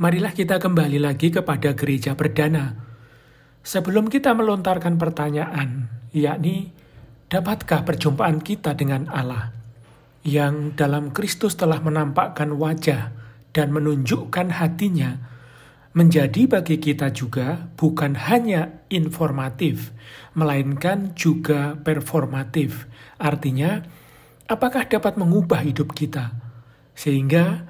Marilah kita kembali lagi kepada gereja perdana. Sebelum kita melontarkan pertanyaan, yakni dapatkah perjumpaan kita dengan Allah yang dalam Kristus telah menampakkan wajah dan menunjukkan hatinya menjadi bagi kita juga bukan hanya informatif, melainkan juga performatif. Artinya, apakah dapat mengubah hidup kita sehingga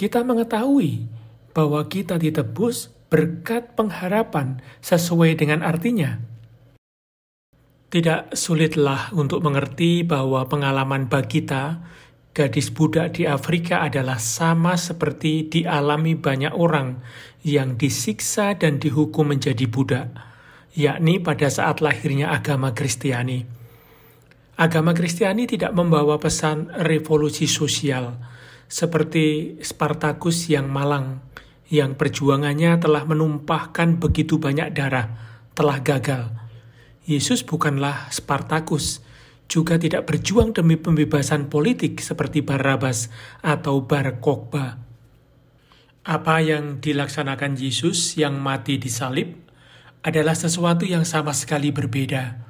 kita mengetahui bahwa kita ditebus berkat pengharapan sesuai dengan artinya. Tidak sulitlah untuk mengerti bahwa pengalaman bagi kita gadis budak di Afrika adalah sama seperti dialami banyak orang yang disiksa dan dihukum menjadi budak, yakni pada saat lahirnya agama Kristiani. Agama Kristiani tidak membawa pesan revolusi sosial seperti Spartacus yang malang, yang perjuangannya telah menumpahkan begitu banyak darah, telah gagal. Yesus bukanlah Spartacus juga tidak berjuang demi pembebasan politik seperti Barabas atau Bar Kokba. Apa yang dilaksanakan Yesus yang mati di salib adalah sesuatu yang sama sekali berbeda.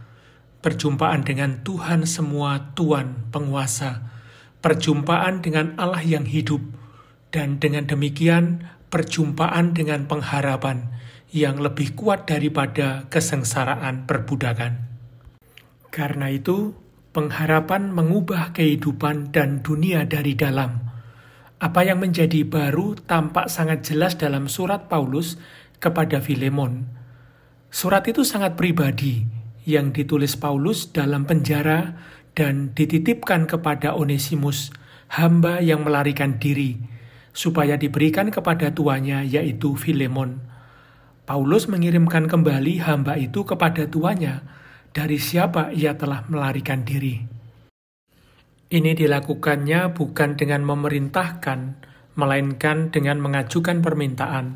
Perjumpaan dengan Tuhan semua Tuan penguasa, perjumpaan dengan Allah yang hidup, dan dengan demikian perjumpaan dengan pengharapan yang lebih kuat daripada kesengsaraan perbudakan. Karena itu, pengharapan mengubah kehidupan dan dunia dari dalam. Apa yang menjadi baru tampak sangat jelas dalam surat Paulus kepada Filemon. Surat itu sangat pribadi yang ditulis Paulus dalam penjara dan dititipkan kepada Onesimus, hamba yang melarikan diri, supaya diberikan kepada tuanya, yaitu Filemon. Paulus mengirimkan kembali hamba itu kepada tuanya dari siapa ia telah melarikan diri. Ini dilakukannya bukan dengan memerintahkan, melainkan dengan mengajukan permintaan.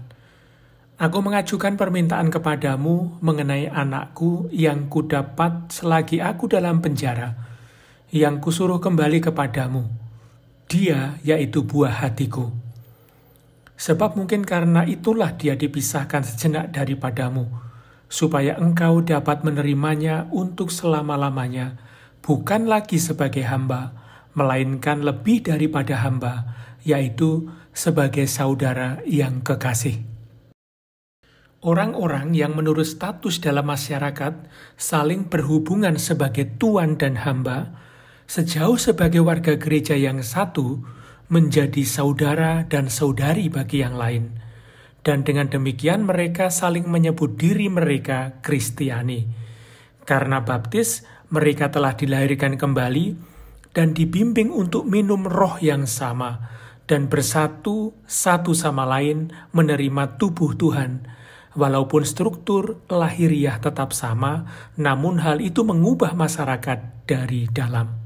Aku mengajukan permintaan kepadamu mengenai anakku yang kudapat selagi aku dalam penjara, yang kusuruh kembali kepadamu. Dia yaitu buah hatiku. Sebab mungkin karena itulah dia dipisahkan sejenak daripadamu.' supaya engkau dapat menerimanya untuk selama-lamanya, bukan lagi sebagai hamba, melainkan lebih daripada hamba, yaitu sebagai saudara yang kekasih. Orang-orang yang menurut status dalam masyarakat saling berhubungan sebagai tuan dan hamba, sejauh sebagai warga gereja yang satu, menjadi saudara dan saudari bagi yang lain dan dengan demikian mereka saling menyebut diri mereka Kristiani. Karena baptis, mereka telah dilahirkan kembali dan dibimbing untuk minum roh yang sama dan bersatu satu sama lain menerima tubuh Tuhan. Walaupun struktur lahiriah tetap sama, namun hal itu mengubah masyarakat dari dalam.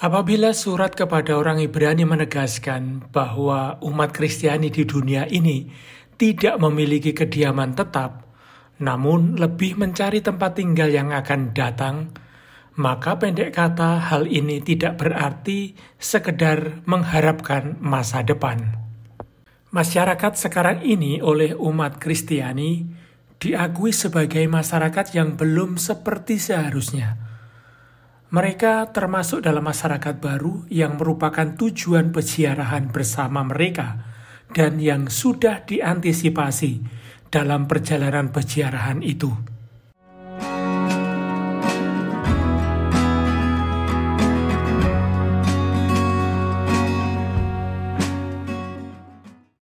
Apabila surat kepada orang Ibrani menegaskan bahwa umat Kristiani di dunia ini tidak memiliki kediaman tetap, namun lebih mencari tempat tinggal yang akan datang, maka pendek kata hal ini tidak berarti sekedar mengharapkan masa depan. Masyarakat sekarang ini oleh umat Kristiani diakui sebagai masyarakat yang belum seperti seharusnya mereka termasuk dalam masyarakat baru yang merupakan tujuan peziarahan bersama mereka dan yang sudah diantisipasi dalam perjalanan peziarahan itu.